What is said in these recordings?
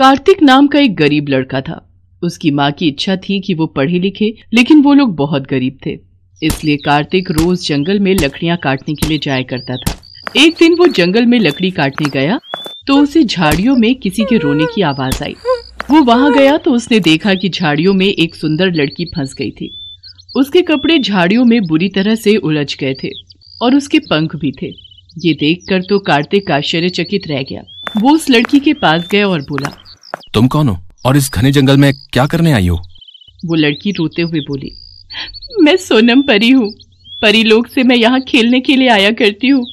कार्तिक नाम का एक गरीब लड़का था उसकी माँ की इच्छा थी कि वो पढ़े लिखे लेकिन वो लोग बहुत गरीब थे इसलिए कार्तिक रोज जंगल में लकड़ियाँ काटने के लिए जाया करता था एक दिन वो जंगल में लकड़ी काटने गया तो उसे झाड़ियों में किसी के रोने की आवाज आई वो वहाँ गया तो उसने देखा कि झाड़ियों में एक सुंदर लड़की फंस गई थी उसके कपड़े झाड़ियों में बुरी तरह से उलझ गए थे और उसके पंख भी थे ये देखकर तो कार्तिक आश्चर्यचकित रह गया वो उस लड़की के पास गया और बोला तुम कौन हो और इस घने जंगल में क्या करने आई हो वो लड़की रोते हुए बोली मैं सोनम परी हूँ परी लोग से मैं यहाँ खेलने के लिए आया करती हूँ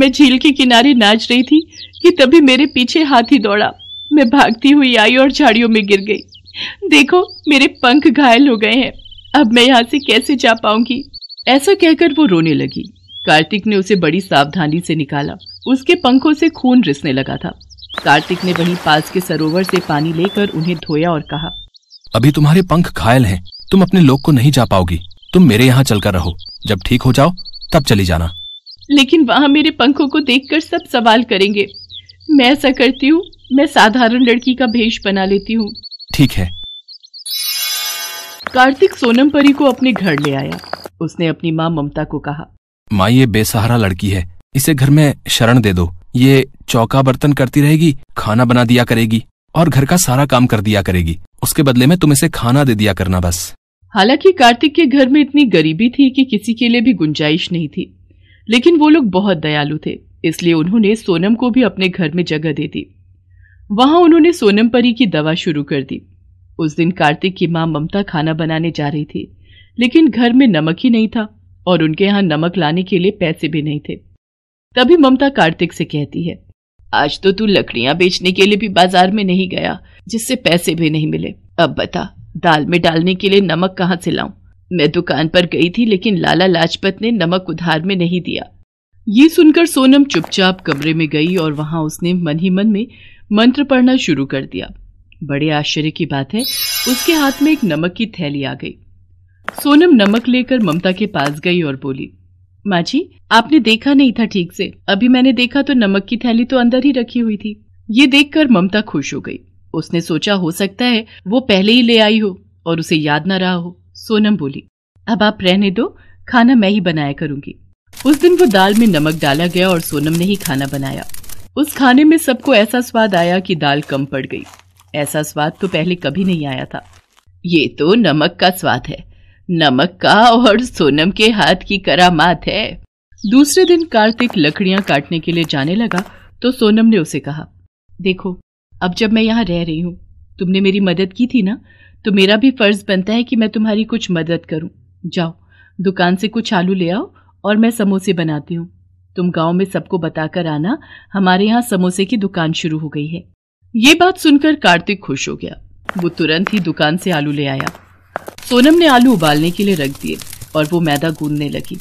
मैं झील के किनारे नाच रही थी कि तभी मेरे पीछे हाथी दौड़ा मैं भागती हुई आई और झाड़ियों में गिर गई देखो मेरे पंख घायल हो गए हैं अब मैं यहाँ से कैसे जा पाऊंगी ऐसा कहकर वो रोने लगी कार्तिक ने उसे बड़ी सावधानी से निकाला उसके पंखों से खून रिसने लगा था कार्तिक ने वहीं पास के सरोवर से पानी लेकर उन्हें धोया और कहा अभी तुम्हारे पंख घायल हैं, तुम अपने लोग को नहीं जा पाओगी तुम मेरे यहाँ चलकर रहो जब ठीक हो जाओ तब चली जाना लेकिन वहाँ मेरे पंखों को देखकर सब सवाल करेंगे मैं ऐसा करती हूँ मैं साधारण लड़की का भेष बना लेती हूँ ठीक है कार्तिक सोनम परी को अपने घर ले आया उसने अपनी माँ ममता को कहा माँ ये बेसहारा लड़की है इसे घर में शरण दे दो ये चौका बर्तन करती रहेगी खाना बना दिया करेगी और घर का सारा काम कर दिया करेगी उसके बदले में तुम इसे खाना दे दिया करना बस हालांकि कार्तिक के घर में इतनी गरीबी थी कि किसी के लिए भी गुंजाइश नहीं थी लेकिन वो लोग बहुत दयालु थे इसलिए उन्होंने सोनम को भी अपने घर में जगह दे दी वहां उन्होंने सोनम परी की दवा शुरू कर दी उस दिन कार्तिक की माँ ममता खाना बनाने जा रही थी लेकिन घर में नमक ही नहीं था और उनके यहाँ नमक लाने के लिए पैसे भी नहीं थे तभी ममता कार्तिक से कहती है आज तो तू लकड़ियां बेचने के लिए भी बाजार में नहीं गया जिससे पैसे भी नहीं मिले अब बता दाल में डालने के लिए नमक कहाँ से लाऊं मैं दुकान पर गई थी लेकिन लाला लाजपत ने नमक उधार में नहीं दिया ये सुनकर सोनम चुपचाप कमरे में गई और वहां उसने मन ही मन में मंत्र पढ़ना शुरू कर दिया बड़े आश्चर्य की बात है उसके हाथ में एक नमक की थैली आ गई सोनम नमक लेकर ममता के पास गई और बोली माँ जी आपने देखा नहीं था ठीक से अभी मैंने देखा तो नमक की थैली तो अंदर ही रखी हुई थी ये देख ममता खुश हो गई उसने सोचा हो सकता है वो पहले ही ले आई हो और उसे याद ना रहा हो सोनम बोली अब आप रहने दो खाना मैं ही बनाया करूंगी उस दिन वो दाल में नमक डाला गया और सोनम ने ही खाना बनाया उस खाने में सबको ऐसा स्वाद आया कि दाल कम पड़ गई ऐसा स्वाद तो पहले कभी नहीं आया था ये तो नमक का स्वाद है नमक का और सोनम के हाथ की करामात है दूसरे दिन कार्तिक लकड़ियां काटने के लिए जाने लगा तो सोनम ने उसे कहा देखो अब जब मैं यहाँ रह रही हूँ तुमने मेरी मदद की थी ना तो मेरा भी फर्ज बनता है कि मैं तुम्हारी कुछ मदद करूँ जाओ दुकान से कुछ आलू ले आओ और मैं समोसे बनाती हूँ तुम गांव में सबको बताकर आना हमारे यहाँ समोसे की दुकान शुरू हो गई है ये बात सुनकर कार्तिक खुश हो गया वो तुरंत ही दुकान से आलू ले आया सोनम ने आलू उबालने के लिए रख दिए और वो मैदा गूंदने लगी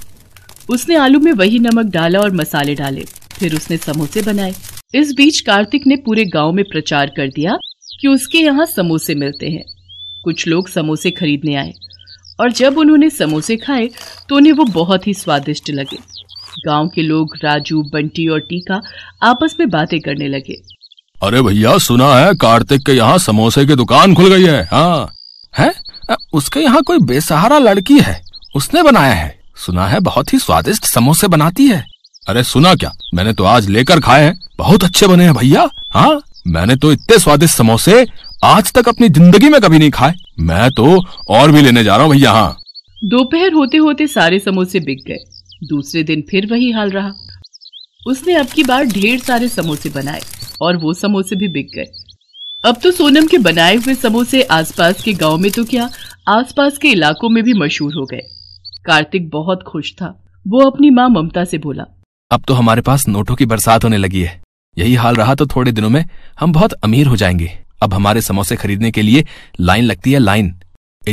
उसने आलू में वही नमक डाला और मसाले डाले फिर उसने समोसे बनाए इस बीच कार्तिक ने पूरे गांव में प्रचार कर दिया कि उसके यहाँ समोसे मिलते हैं कुछ लोग समोसे खरीदने आए और जब उन्होंने समोसे खाए तो उन्हें वो बहुत ही स्वादिष्ट लगे गांव के लोग राजू बंटी और टीका आपस में बातें करने लगे अरे भैया सुना है कार्तिक के यहाँ समोसे की दुकान खुल गई है हाँ है उसके यहाँ कोई बेसहारा लड़की है उसने बनाया है सुना है बहुत ही स्वादिष्ट समोसे बनाती है अरे सुना क्या मैंने तो आज लेकर खाए हैं बहुत अच्छे बने हैं भैया हाँ मैंने तो इतने स्वादिष्ट समोसे आज तक अपनी जिंदगी में कभी नहीं खाए मैं तो और भी लेने जा रहा हूँ भैया हाँ दोपहर होते होते सारे समोसे बिक गए दूसरे दिन फिर वही हाल रहा उसने अब की बार ढेर सारे समोसे बनाए और वो समोसे भी बिक गए अब तो सोनम के बनाए हुए समोसे आसपास के गांव में तो क्या आसपास के इलाकों में भी मशहूर हो गए कार्तिक बहुत खुश था वो अपनी माँ ममता से बोला अब तो हमारे पास नोटों की बरसात होने लगी है यही हाल रहा तो थोड़े दिनों में हम बहुत अमीर हो जाएंगे अब हमारे समोसे खरीदने के लिए लाइन लगती है लाइन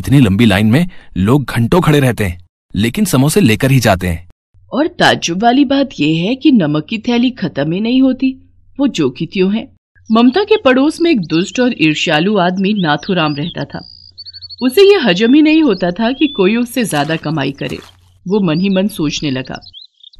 इतनी लंबी लाइन में लोग घंटों खड़े रहते हैं लेकिन समोसे लेकर ही जाते हैं और ताजुब वाली बात यह है कि नमक की थैली खत्म ही नहीं होती वो जो की त्यों है ममता के पड़ोस में एक दुष्ट और ईर्ष्यालु आदमी नाथुराम रहता था उसे यह हजम ही नहीं होता था कि कोई उससे ज्यादा कमाई करे वो मन ही मन सोचने लगा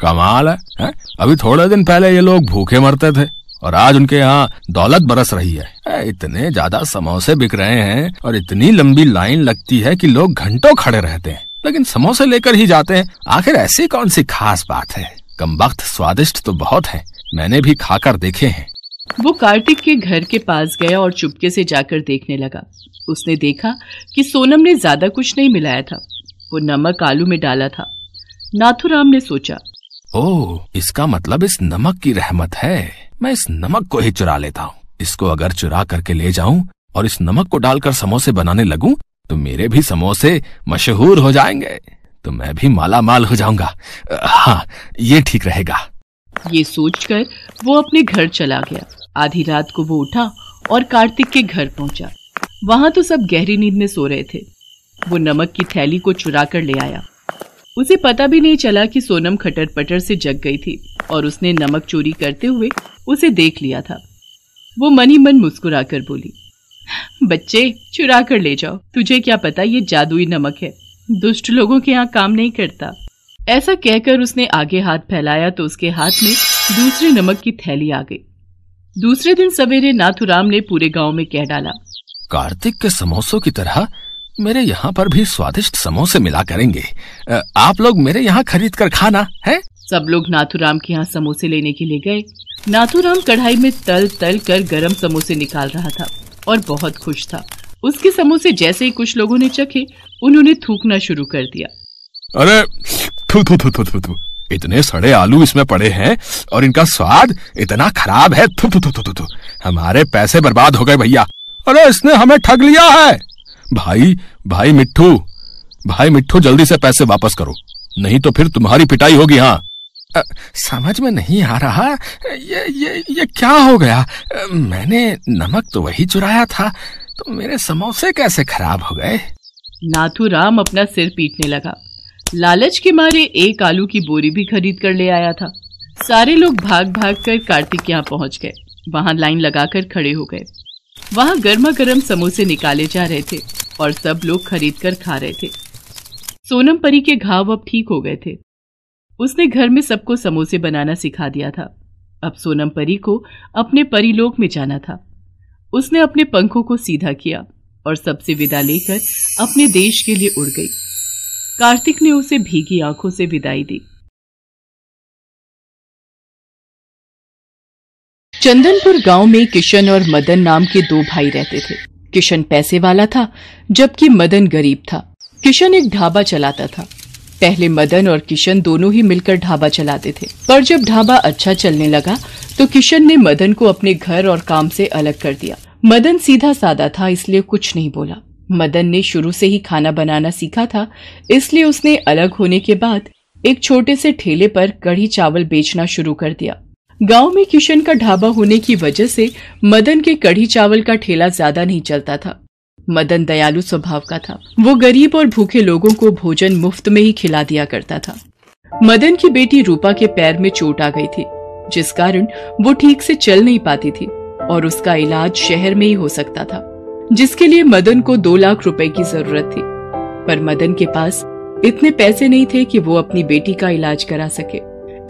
कमाल है, है? अभी थोड़े दिन पहले ये लोग भूखे मरते थे और आज उनके यहाँ दौलत बरस रही है इतने ज्यादा समोसे बिक रहे हैं और इतनी लंबी लाइन लगती है कि लोग घंटों खड़े रहते हैं लेकिन समोसे लेकर ही जाते हैं आखिर ऐसी कौन सी खास बात है कम वक्त स्वादिष्ट तो बहुत है मैंने भी खाकर देखे हैं वो कार्तिक के घर के पास गया और चुपके से जाकर देखने लगा उसने देखा कि सोनम ने ज्यादा कुछ नहीं मिलाया था वो नमक आलू में डाला था नाथुराम ने सोचा ओ, इसका मतलब इस नमक की रहमत है मैं इस नमक को ही चुरा लेता हूँ इसको अगर चुरा करके ले जाऊँ और इस नमक को डालकर समोसे बनाने लगू तो मेरे भी समोसे मशहूर हो जाएंगे तो मैं भी माला माल हो जाऊंगा हाँ ये ठीक रहेगा ये सोचकर वो अपने घर चला गया आधी रात को वो उठा और कार्तिक के घर पहुंचा वहां तो सब गहरी नींद में सो रहे थे वो नमक की थैली को चुरा कर ले आया उसे पता भी नहीं चला कि सोनम खटर पटर से जग गई थी और उसने नमक चोरी करते हुए उसे देख लिया था वो मन ही मन मुस्कुरा कर बोली बच्चे चुरा कर ले जाओ तुझे क्या पता ये जादुई नमक है दुष्ट लोगों के यहाँ काम नहीं करता ऐसा कहकर उसने आगे हाथ फैलाया तो उसके हाथ में दूसरे नमक की थैली आ गई दूसरे दिन सवेरे नाथुराम ने पूरे गांव में कह डाला कार्तिक के समोसों की तरह मेरे यहाँ पर भी स्वादिष्ट समोसे मिला करेंगे आप लोग मेरे यहाँ खरीद कर खाना है सब लोग नाथुराम के यहाँ समोसे लेने के लिए गए नाथुराम कढ़ाई में तल तल कर गरम समोसे निकाल रहा था और बहुत खुश था उसके समोसे जैसे ही कुछ लोगों ने चखे उन्होंने थूकना शुरू कर दिया अरे थू थू थू थू थू, थू। इतने सड़े आलू इसमें पड़े हैं और इनका स्वाद इतना खराब है थु थु थु थु थु हमारे पैसे बर्बाद हो गए भैया अरे इसने हमें ठग लिया है भाई भाई मिट्ठू भाई मिठू जल्दी से पैसे वापस करो नहीं तो फिर तुम्हारी पिटाई होगी हाँ समझ में नहीं आ रहा ये ये ये क्या हो गया मैंने नमक तो वही चुराया था तो मेरे समोसे कैसे खराब हो गए नाथू राम अपना सिर पीटने लगा लालच के मारे एक आलू की बोरी भी खरीद कर ले आया था सारे लोग भाग भाग कर कार्तिक यहाँ पहुंच गए वहाँ लाइन लगाकर खड़े हो गए वहाँ गर्मा गर्म समोसे निकाले जा रहे थे और सब लोग खरीद कर खा रहे थे सोनम परी के घाव अब ठीक हो गए थे उसने घर में सबको समोसे बनाना सिखा दिया था अब सोनम परी को अपने परिलोक में जाना था उसने अपने पंखों को सीधा किया और सबसे विदा लेकर अपने देश के लिए उड़ गई कार्तिक ने उसे भीगी आंखों से विदाई दी चंदनपुर गांव में किशन और मदन नाम के दो भाई रहते थे किशन पैसे वाला था जबकि मदन गरीब था किशन एक ढाबा चलाता था पहले मदन और किशन दोनों ही मिलकर ढाबा चलाते थे पर जब ढाबा अच्छा चलने लगा तो किशन ने मदन को अपने घर और काम से अलग कर दिया मदन सीधा सादा था इसलिए कुछ नहीं बोला मदन ने शुरू से ही खाना बनाना सीखा था इसलिए उसने अलग होने के बाद एक छोटे से ठेले पर कढ़ी चावल बेचना शुरू कर दिया गांव में किशन का ढाबा होने की वजह से मदन के कढ़ी चावल का ठेला ज्यादा नहीं चलता था मदन दयालु स्वभाव का था वो गरीब और भूखे लोगों को भोजन मुफ्त में ही खिला दिया करता था मदन की बेटी रूपा के पैर में चोट आ गई थी जिस कारण वो ठीक से चल नहीं पाती थी और उसका इलाज शहर में ही हो सकता था जिसके लिए मदन को दो लाख रुपए की जरूरत थी पर मदन के पास इतने पैसे नहीं थे कि वो अपनी बेटी का इलाज करा सके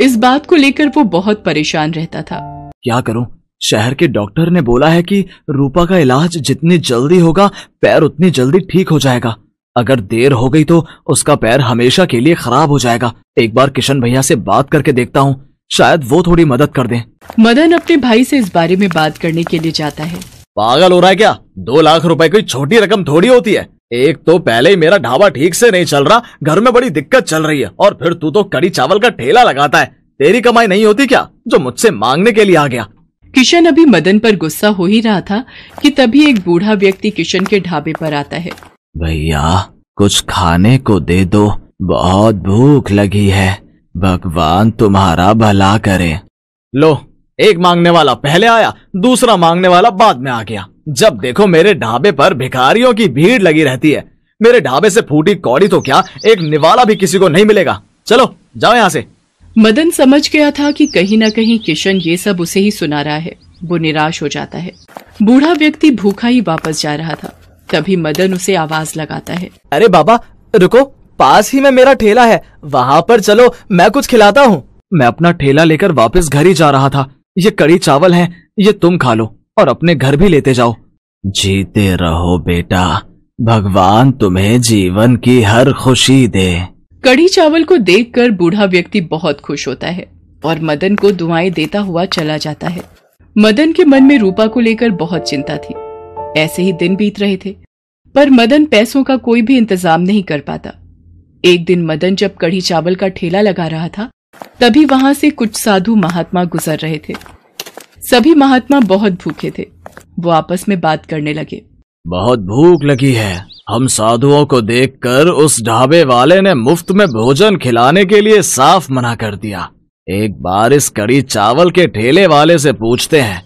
इस बात को लेकर वो बहुत परेशान रहता था क्या करूं? शहर के डॉक्टर ने बोला है कि रूपा का इलाज जितनी जल्दी होगा पैर उतनी जल्दी ठीक हो जाएगा अगर देर हो गई तो उसका पैर हमेशा के लिए खराब हो जाएगा एक बार किशन भैया से बात करके देखता हूँ शायद वो थोड़ी मदद कर दें। मदन अपने भाई से इस बारे में बात करने के लिए जाता है पागल हो रहा है क्या दो लाख रुपए कोई छोटी रकम थोड़ी होती है एक तो पहले ही मेरा ढाबा ठीक से नहीं चल रहा घर में बड़ी दिक्कत चल रही है और फिर तू तो कड़ी चावल का ठेला लगाता है तेरी कमाई नहीं होती क्या जो मुझसे मांगने के लिए आ गया किशन अभी मदन पर गुस्सा हो ही रहा था कि तभी एक बूढ़ा व्यक्ति किशन के ढाबे पर आता है भैया कुछ खाने को दे दो बहुत भूख लगी है भगवान तुम्हारा भला करे लो एक मांगने वाला पहले आया दूसरा मांगने वाला बाद में आ गया जब देखो मेरे ढाबे पर भिखारियों की भीड़ लगी रहती है मेरे ढाबे से फूटी कौड़ी तो क्या एक निवाला भी किसी को नहीं मिलेगा चलो जाओ यहाँ से मदन समझ गया था कि कहीं ना कहीं किशन ये सब उसे ही सुना रहा है वो निराश हो जाता है बूढ़ा व्यक्ति भूखा ही वापस जा रहा था तभी मदन उसे आवाज लगाता है अरे बाबा रुको पास ही में मेरा ठेला है वहाँ पर चलो मैं कुछ खिलाता हूँ मैं अपना ठेला लेकर वापस घर ही जा रहा था ये कड़ी चावल है ये तुम खा लो और अपने घर भी लेते जाओ जीते रहो बेटा भगवान तुम्हें जीवन की हर खुशी दे कड़ी चावल को देखकर बूढ़ा व्यक्ति बहुत खुश होता है और मदन को दुआएं देता हुआ चला जाता है मदन के मन में रूपा को लेकर बहुत चिंता थी ऐसे ही दिन बीत रहे थे पर मदन पैसों का कोई भी इंतजाम नहीं कर पाता एक दिन मदन जब कढ़ी चावल का ठेला लगा रहा था तभी वहां से कुछ साधु महात्मा गुजर रहे थे सभी महात्मा बहुत भूखे थे वो आपस में बात करने लगे बहुत भूख लगी है हम साधुओं को देखकर उस ढाबे वाले ने मुफ्त में भोजन खिलाने के लिए साफ मना कर दिया एक बार इस कड़ी चावल के ठेले वाले से पूछते हैं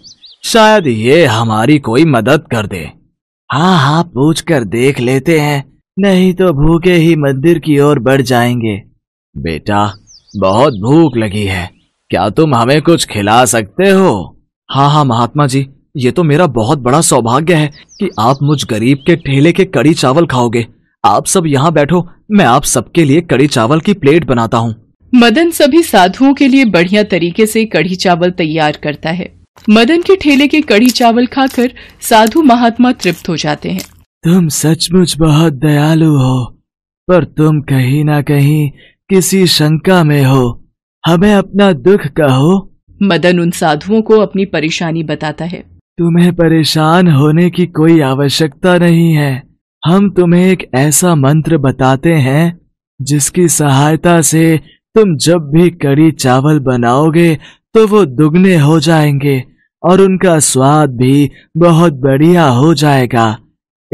शायद ये हमारी कोई मदद कर दे हाँ हाँ पूछ कर देख लेते हैं नहीं तो भूखे ही मंदिर की ओर बढ़ जाएंगे बेटा बहुत भूख लगी है क्या तुम हमें कुछ खिला सकते हो हाँ हाँ महात्मा जी ये तो मेरा बहुत बड़ा सौभाग्य है कि आप मुझ गरीब के ठेले के कड़ी चावल खाओगे आप सब यहाँ बैठो मैं आप सबके लिए कड़ी चावल की प्लेट बनाता हूँ मदन सभी साधुओं के लिए बढ़िया तरीके से कढ़ी चावल तैयार करता है मदन के ठेले के कढ़ी चावल खाकर साधु महात्मा तृप्त हो जाते हैं तुम सचमुच बहुत दयालु हो पर तुम कहीं ना कहीं किसी शंका में हो हमें अपना दुख कहो मदन उन साधुओं को अपनी परेशानी बताता है तुम्हें परेशान होने की कोई आवश्यकता नहीं है हम तुम्हें एक ऐसा मंत्र बताते हैं जिसकी सहायता से तुम जब भी कड़ी चावल बनाओगे तो वो दुगने हो जाएंगे और उनका स्वाद भी बहुत बढ़िया हो जाएगा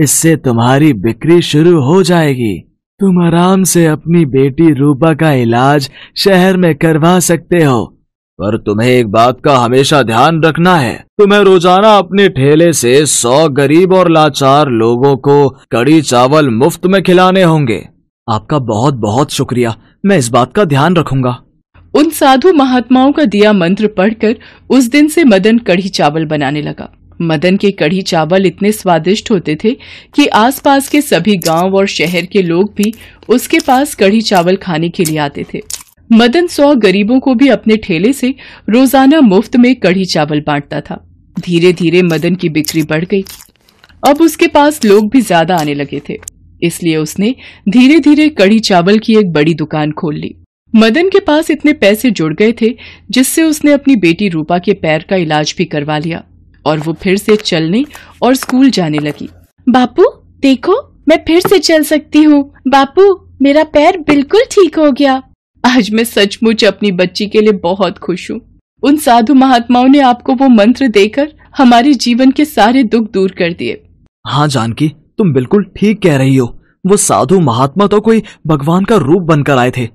इससे तुम्हारी बिक्री शुरू हो जाएगी तुम आराम से अपनी बेटी रूपा का इलाज शहर में करवा सकते हो पर तुम्हें एक बात का हमेशा ध्यान रखना है तुम्हें रोजाना अपने ठेले से सौ गरीब और लाचार लोगों को कड़ी चावल मुफ्त में खिलाने होंगे आपका बहुत बहुत शुक्रिया मैं इस बात का ध्यान रखूंगा उन साधु महात्माओं का दिया मंत्र पढ़कर उस दिन से मदन कढ़ी चावल बनाने लगा मदन के कढ़ी चावल इतने स्वादिष्ट होते थे कि आसपास के सभी गांव और शहर के लोग भी उसके पास कढ़ी चावल खाने के लिए आते थे मदन सौ गरीबों को भी अपने ठेले से रोजाना मुफ्त में कढ़ी चावल बांटता था धीरे धीरे मदन की बिक्री बढ़ गई अब उसके पास लोग भी ज्यादा आने लगे थे इसलिए उसने धीरे धीरे कढ़ी चावल की एक बड़ी दुकान खोल ली मदन के पास इतने पैसे जुड़ गए थे जिससे उसने अपनी बेटी रूपा के पैर का इलाज भी करवा लिया और वो फिर से चलने और स्कूल जाने लगी बापू देखो मैं फिर से चल सकती हूँ बापू मेरा पैर बिल्कुल ठीक हो गया आज मैं सचमुच अपनी बच्ची के लिए बहुत खुश हूँ उन साधु महात्माओं ने आपको वो मंत्र देकर हमारे जीवन के सारे दुख दूर कर दिए हाँ जानकी तुम बिल्कुल ठीक कह रही हो वो साधु महात्मा तो कोई भगवान का रूप बनकर आए थे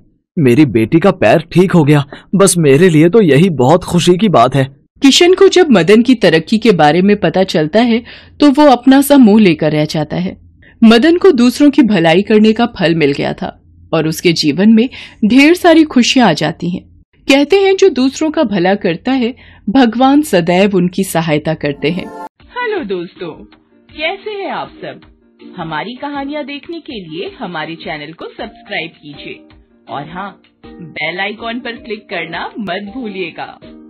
मेरी बेटी का पैर ठीक हो गया बस मेरे लिए तो यही बहुत खुशी की बात है किशन को जब मदन की तरक्की के बारे में पता चलता है तो वो अपना सा मुंह लेकर रह जाता है मदन को दूसरों की भलाई करने का फल मिल गया था और उसके जीवन में ढेर सारी खुशियां आ जाती हैं। कहते हैं जो दूसरों का भला करता है भगवान सदैव उनकी सहायता करते हैं हेलो दोस्तों कैसे हैं आप सब हमारी कहानियाँ देखने के लिए हमारे चैनल को सब्सक्राइब कीजिए और हाँ बेल आइकॉन पर क्लिक करना मत भूलिएगा